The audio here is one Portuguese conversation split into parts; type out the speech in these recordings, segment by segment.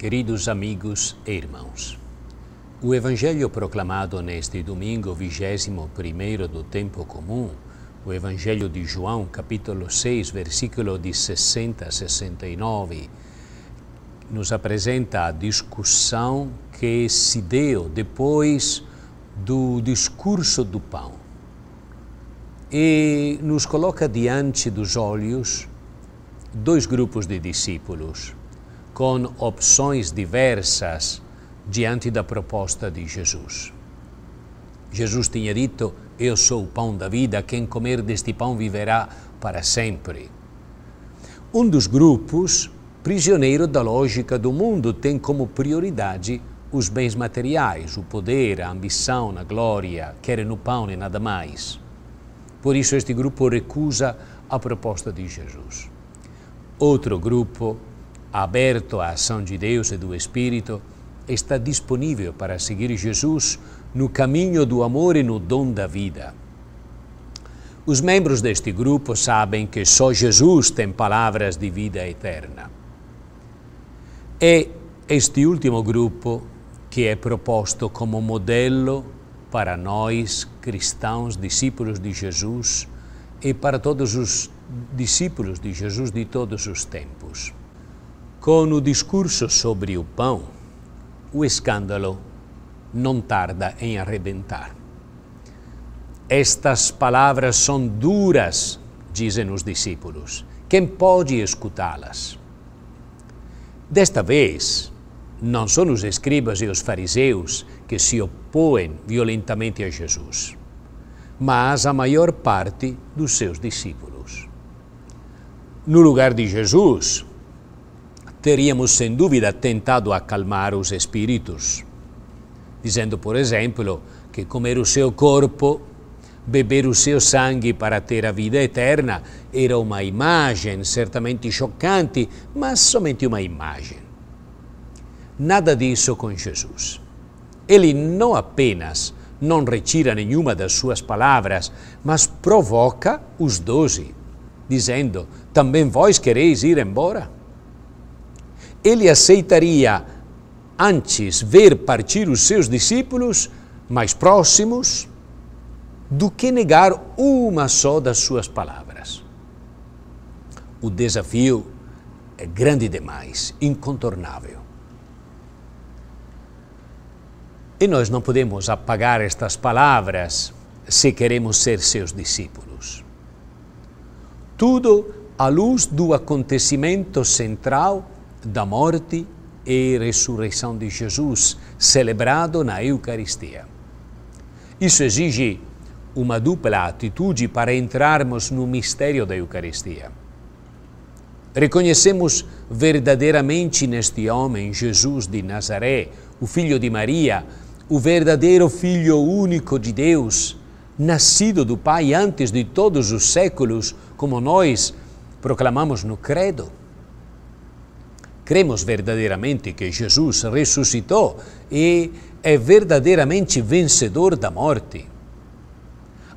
Queridos amigos e irmãos, o Evangelho proclamado neste domingo 21 do tempo comum, o Evangelho de João, capítulo 6, versículo de 60 a 69, nos apresenta a discussão que se deu depois do discurso do pão e nos coloca diante dos olhos dois grupos de discípulos com opções diversas diante da proposta de Jesus. Jesus tinha dito: Eu sou o pão da vida, quem comer deste pão viverá para sempre. Um dos grupos, prisioneiro da lógica do mundo, tem como prioridade os bens materiais, o poder, a ambição, a glória, querem o pão e nada mais. Por isso, este grupo recusa a proposta de Jesus. Outro grupo aberto à ação de Deus e do Espírito, está disponível para seguir Jesus no caminho do amor e no dom da vida. Os membros deste grupo sabem que só Jesus tem palavras de vida eterna. É este último grupo que é proposto como modelo para nós, cristãos, discípulos de Jesus, e para todos os discípulos de Jesus de todos os tempos. Com o discurso sobre o pão, o escândalo não tarda em arrebentar. Estas palavras são duras, dizem os discípulos. Quem pode escutá-las? Desta vez, não são os escribas e os fariseus que se opõem violentamente a Jesus, mas a maior parte dos seus discípulos. No lugar de Jesus, teríamos sem dúvida tentado acalmar os espíritos, dizendo, por exemplo, que comer o seu corpo, beber o seu sangue para ter a vida eterna, era uma imagem certamente chocante, mas somente uma imagem. Nada disso com Jesus. Ele não apenas não retira nenhuma das suas palavras, mas provoca os doze, dizendo: Também vós quereis ir embora? ele aceitaria antes ver partir os seus discípulos mais próximos do que negar uma só das suas palavras. O desafio é grande demais, incontornável. E nós não podemos apagar estas palavras se queremos ser seus discípulos. Tudo à luz do acontecimento central da morte e ressurreição de Jesus, celebrado na Eucaristia. Isso exige uma dupla atitude para entrarmos no mistério da Eucaristia. Reconhecemos verdadeiramente neste homem, Jesus de Nazaré, o filho de Maria, o verdadeiro Filho único de Deus, nascido do Pai antes de todos os séculos, como nós proclamamos no Credo cremos verdadeiramente que Jesus ressuscitou e é verdadeiramente vencedor da morte.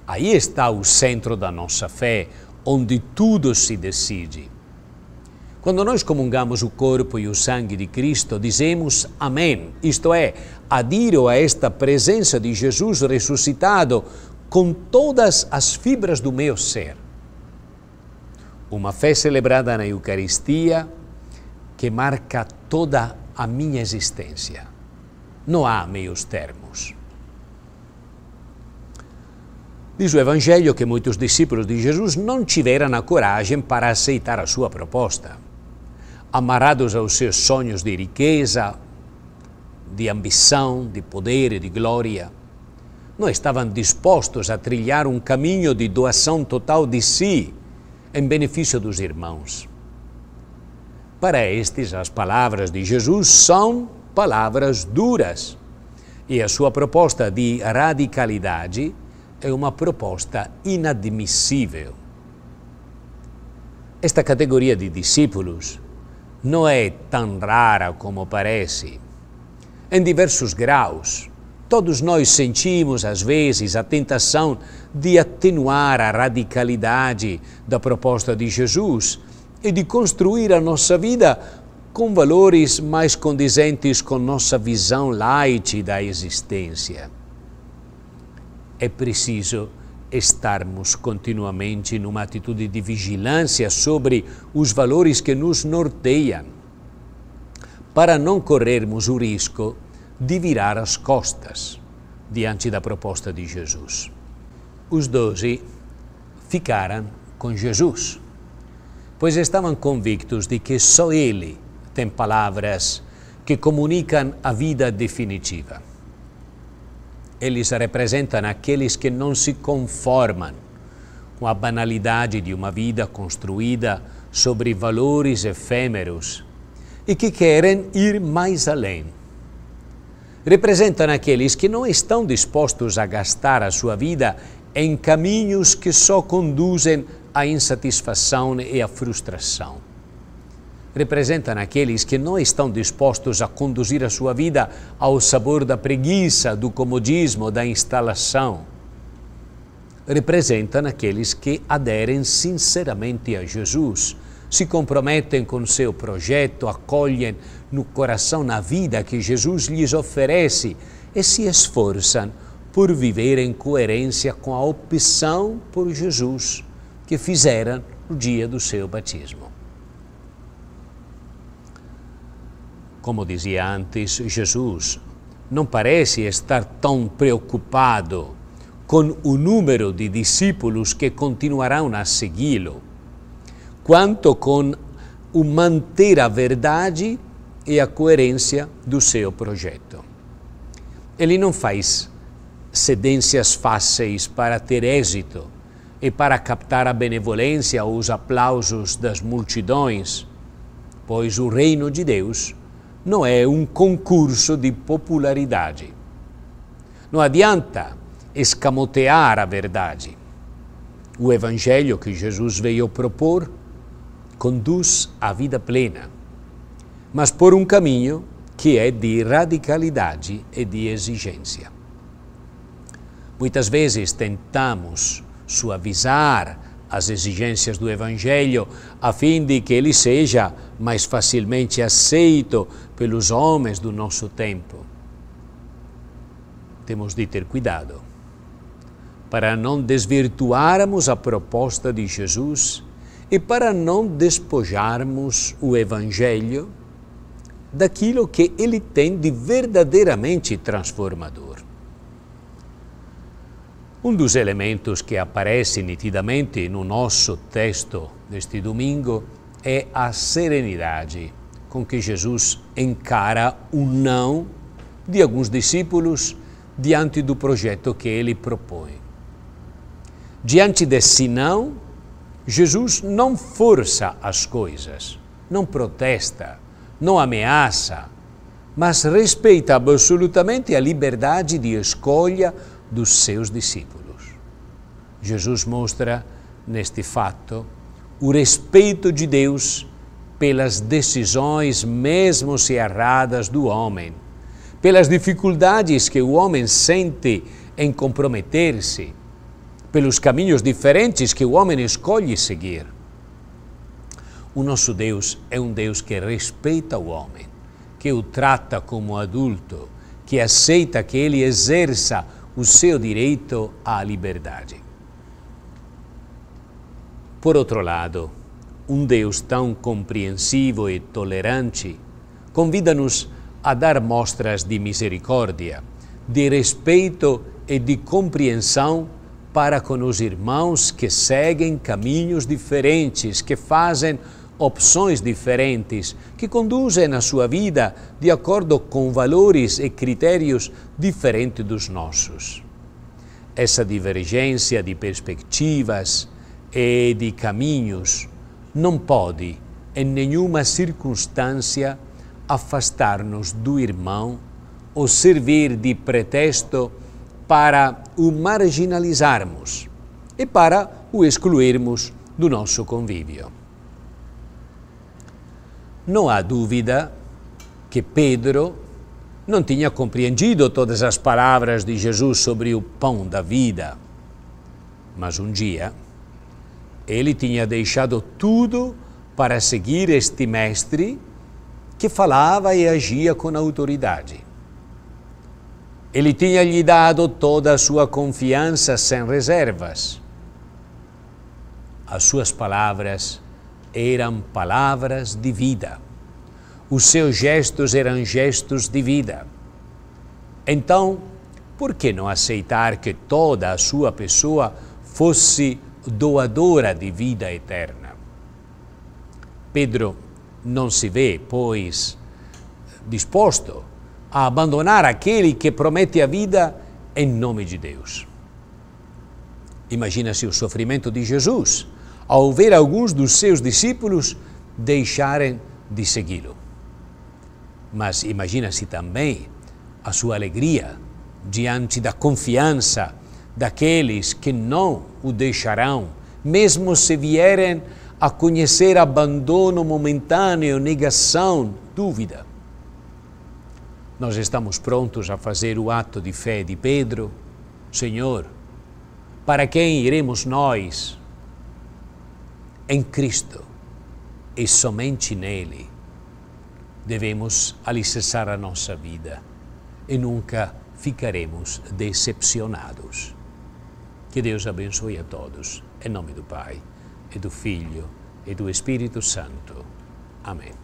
Aí está o centro da nossa fé, onde tudo se decide. Quando nós comungamos o corpo e o sangue de Cristo, dizemos Amém, isto é, adiro a esta presença de Jesus ressuscitado com todas as fibras do meu ser. Uma fé celebrada na Eucaristia que marca toda a minha existência. Não há meios termos. Diz o Evangelho que muitos discípulos de Jesus não tiveram a coragem para aceitar a sua proposta. Amarrados aos seus sonhos de riqueza, de ambição, de poder e de glória, não estavam dispostos a trilhar um caminho de doação total de si em benefício dos irmãos. Para estes, as palavras de Jesus são palavras duras. E a sua proposta de radicalidade é uma proposta inadmissível. Esta categoria de discípulos não é tão rara como parece. Em diversos graus, todos nós sentimos às vezes a tentação de atenuar a radicalidade da proposta de Jesus e di construir a nossa vida com valores mais condizentes com nossa visão laica da existência. É preciso estarmos continuamente numa atitude de vigilância sobre os valores que nos norteiam, para não corrermos o risco de virar as costas diante da proposta de Jesus. Os doze ficaram com Jesus pois estavam convictos de que só ele tem palavras que comunicam a vida definitiva. Eles representam aqueles que não se conformam com a banalidade de uma vida construída sobre valores efêmeros e que querem ir mais além. Representam aqueles que não estão dispostos a gastar a sua vida em caminhos que só conduzem a insatisfação e a frustração. Representam aqueles que não estão dispostos a conduzir a sua vida ao sabor da preguiça, do comodismo, da instalação. Representam aqueles que aderem sinceramente a Jesus, se comprometem com seu projeto, acolhem no coração na vida que Jesus lhes oferece e se esforçam por viver em coerência com a opção por Jesus que fizeram no dia do seu batismo. Como dizia antes, Jesus não parece estar tão preocupado com o número de discípulos que continuarão a segui-lo, quanto com o manter a verdade e a coerência do seu projeto. Ele não faz cedências fáceis para ter êxito e para captar a benevolência ou os aplausos das multidões, pois o reino de Deus não é um concurso de popularidade. Não adianta escamotear a verdade. O evangelho que Jesus veio propor conduz à vida plena, mas por um caminho que é de radicalidade e de exigência. Muitas vezes tentamos suavizar as exigências do Evangelho, a fim de que ele seja mais facilmente aceito pelos homens do nosso tempo. Temos de ter cuidado para não desvirtuarmos a proposta de Jesus e para não despojarmos o Evangelho daquilo que ele tem de verdadeiramente transformador. Um dos elementos que aparece nitidamente no nosso texto deste domingo é a serenidade com que Jesus encara o não de alguns discípulos diante do projeto que ele propõe. Diante desse não, Jesus não força as coisas, não protesta, não ameaça, mas respeita absolutamente a liberdade de escolha dos seus discípulos. Jesus mostra neste fato o respeito de Deus pelas decisões, mesmo se erradas, do homem, pelas dificuldades que o homem sente em comprometer-se, pelos caminhos diferentes que o homem escolhe seguir. O nosso Deus é um Deus que respeita o homem, que o trata como adulto, que aceita que ele exerça o seu direito à liberdade. Por outro lado, um Deus tão compreensivo e tolerante convida-nos a dar mostras de misericórdia, de respeito e de compreensão para com os irmãos que seguem caminhos diferentes, que fazem opções diferentes que conduzem a sua vida de acordo com valores e critérios diferentes dos nossos. Essa divergência de perspectivas e de caminhos não pode, em nenhuma circunstância, afastar-nos do irmão ou servir de pretexto para o marginalizarmos e para o excluirmos do nosso convívio. Não há dúvida que Pedro não tinha compreendido todas as palavras de Jesus sobre o pão da vida. Mas um dia, ele tinha deixado tudo para seguir este mestre que falava e agia com autoridade. Ele tinha lhe dado toda a sua confiança sem reservas. As suas palavras eram palavras de vida. Os seus gestos eram gestos de vida. Então, por que não aceitar que toda a sua pessoa fosse doadora de vida eterna? Pedro não se vê, pois, disposto a abandonar aquele que promete a vida em nome de Deus. Imagina-se o sofrimento de Jesus ao ver alguns dos seus discípulos deixarem de segui-lo. Mas imagina-se também a sua alegria diante da confiança daqueles que não o deixarão, mesmo se vierem a conhecer abandono momentâneo, negação, dúvida. Nós estamos prontos a fazer o ato de fé de Pedro, Senhor, para quem iremos nós? em Cristo e somente nele devemos alicerçar a nossa vida e nunca ficaremos decepcionados. Que Deus abençoe a todos, em nome do Pai, e do Filho, e do Espírito Santo. Amém.